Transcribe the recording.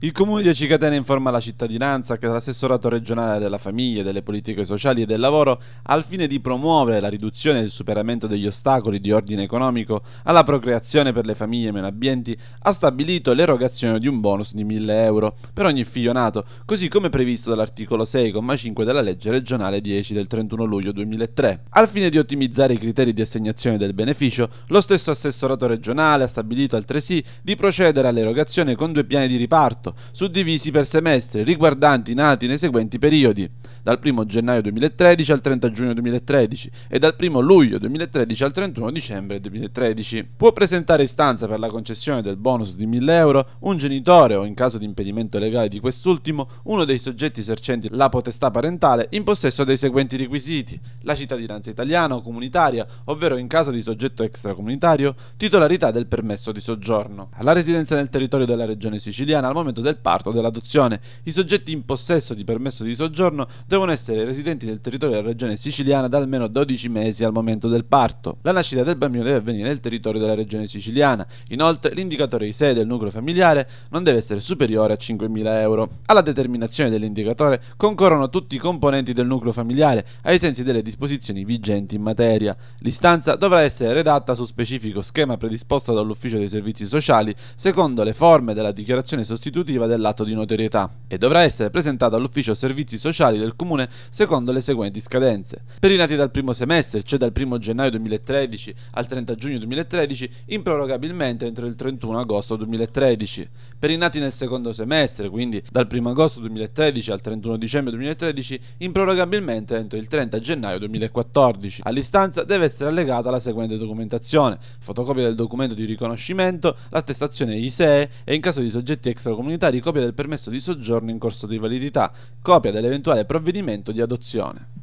Il comune di Acicatena informa la cittadinanza che l'assessorato regionale della famiglia, delle politiche sociali e del lavoro, al fine di promuovere la riduzione e il superamento degli ostacoli di ordine economico alla procreazione per le famiglie meno abbienti, ha stabilito l'erogazione di un bonus di 1000 euro per ogni figlio nato, così come previsto dall'articolo 6,5 della legge regionale 10 del 31 luglio 2003. Al fine di ottimizzare i criteri di assegnazione del beneficio, lo stesso assessorato regionale ha stabilito altresì di procedere all'erogazione con due piani di riparto contratto, suddivisi per semestre, riguardanti i nati nei seguenti periodi, dal 1 gennaio 2013 al 30 giugno 2013 e dal 1 luglio 2013 al 31 dicembre 2013. Può presentare istanza per la concessione del bonus di 1000 euro un genitore o, in caso di impedimento legale di quest'ultimo, uno dei soggetti esercenti la potestà parentale in possesso dei seguenti requisiti, la cittadinanza italiana o comunitaria, ovvero in caso di soggetto extracomunitario, titolarità del permesso di soggiorno. Alla residenza nel territorio della regione siciliana al momento momento del parto o dell'adozione. I soggetti in possesso di permesso di soggiorno devono essere residenti del territorio della regione siciliana da almeno 12 mesi al momento del parto. La nascita del bambino deve avvenire nel territorio della regione siciliana. Inoltre, l'indicatore ISEE del nucleo familiare non deve essere superiore a 5.000 euro. Alla determinazione dell'indicatore concorrono tutti i componenti del nucleo familiare ai sensi delle disposizioni vigenti in materia. L'istanza dovrà essere redatta su specifico schema predisposto dall'Ufficio dei Servizi Sociali secondo le forme della dichiarazione sostitutiva sostitutiva dell'atto di notorietà e dovrà essere presentato all'ufficio servizi sociali del comune secondo le seguenti scadenze. Per i nati dal primo semestre, cioè dal 1 gennaio 2013 al 30 giugno 2013, improrogabilmente entro il 31 agosto 2013. Per i nati nel secondo semestre, quindi dal 1 agosto 2013 al 31 dicembre 2013, improrogabilmente entro il 30 gennaio 2014. All'istanza deve essere allegata la seguente documentazione, fotocopia del documento di riconoscimento, l'attestazione ISEE e in caso di soggetti extracomunitari copia del permesso di soggiorno giorno in corso di validità, copia dell'eventuale provvedimento di adozione.